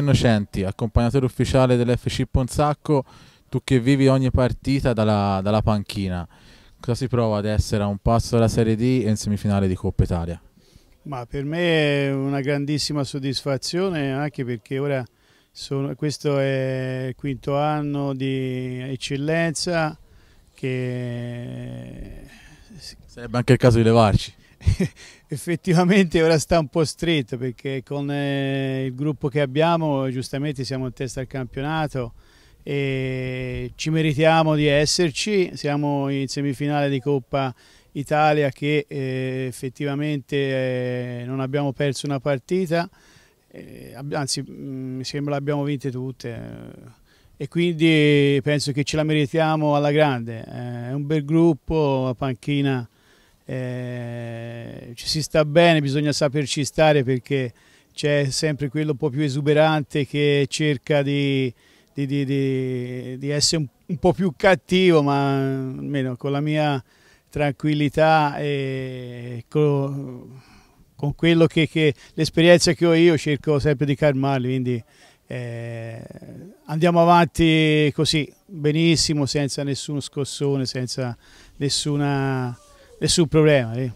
Innocenti, accompagnatore ufficiale dell'FC Ponzacco, tu che vivi ogni partita dalla, dalla, panchina, cosa si prova ad essere a un passo dalla Serie D e in semifinale di Coppa Italia? Ma per me è una grandissima soddisfazione anche perché ora sono, questo è il quinto anno di eccellenza che... Sarebbe anche il caso di levarci. effettivamente ora sta un po' stretto perché con eh, il gruppo che abbiamo giustamente siamo in testa al campionato e ci meritiamo di esserci, siamo in semifinale di Coppa Italia che eh, effettivamente eh, non abbiamo perso una partita, anzi mm, mi sembra l'abbiamo vinte tutte e quindi penso che ce la meritiamo alla grande, è un bel gruppo, la panchina eh, ci si sta bene, bisogna saperci stare perché c'è sempre quello un po' più esuberante che cerca di, di, di, di essere un, un, po' più cattivo, ma almeno con la mia tranquillità e con, con quello che, che l'esperienza che ho io cerco sempre di calmarli, quindi eh, andiamo avanti così, benissimo, senza nessuno scossone, senza nessuna nessun problema. Sì.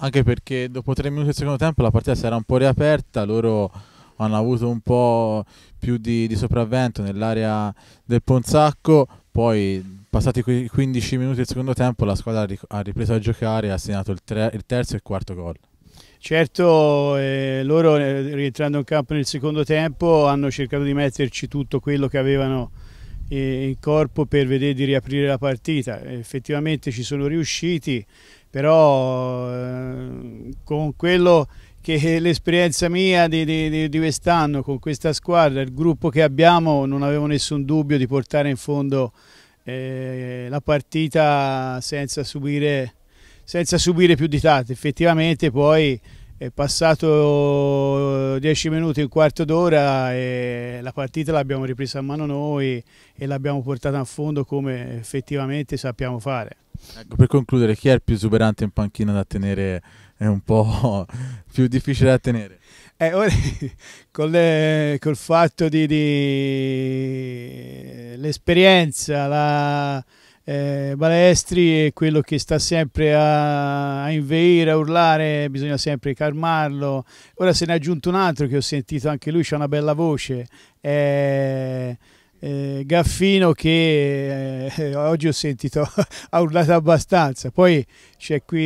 Anche perché dopo tre minuti del secondo tempo la partita si era un po' riaperta, loro hanno avuto un po' più di, di sopravvento nell'area del Ponzacco, poi passati quei 15 minuti del secondo tempo la squadra ha ripreso a giocare e ha segnato il, tre, il terzo e il quarto gol. Certo, eh, loro eh, rientrando in campo nel secondo tempo hanno cercato di metterci tutto quello che avevano eh, in corpo per vedere di riaprire la partita. Effettivamente ci sono riusciti, però eh, con quello che l'esperienza mia di, di, di quest'anno, con questa squadra, il gruppo che abbiamo, non avevo nessun dubbio di portare in fondo eh, la partita senza subire, senza subire più di tanto. Effettivamente poi è passato 10 eh, minuti, un quarto d'ora e la partita l'abbiamo ripresa a mano noi e l'abbiamo portata a fondo come effettivamente sappiamo fare. Ecco, per concludere, chi è il più esuberante in panchina da tenere? È un po' più difficile da tenere. Eh, ora, le, eh, col fatto di, di l'esperienza, la, eh, Balestri è quello che sta sempre a, a, inveire, a urlare, bisogna sempre calmarlo. Ora se ne è aggiunto un altro che ho sentito anche lui, c'ha una bella voce. Eh, eh, Gaffino che eh, eh oggi ho sentito ha urlato abbastanza poi c'è qui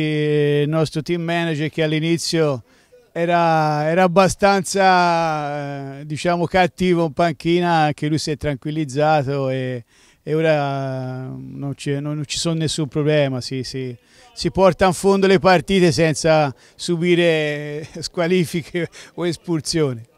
il nostro team manager che all'inizio era, era, abbastanza eh, diciamo cattivo in panchina anche lui si è tranquillizzato e, e ora non, non, ci sono nessun problema si, si, si porta in fondo le partite senza subire squalifiche o espulsioni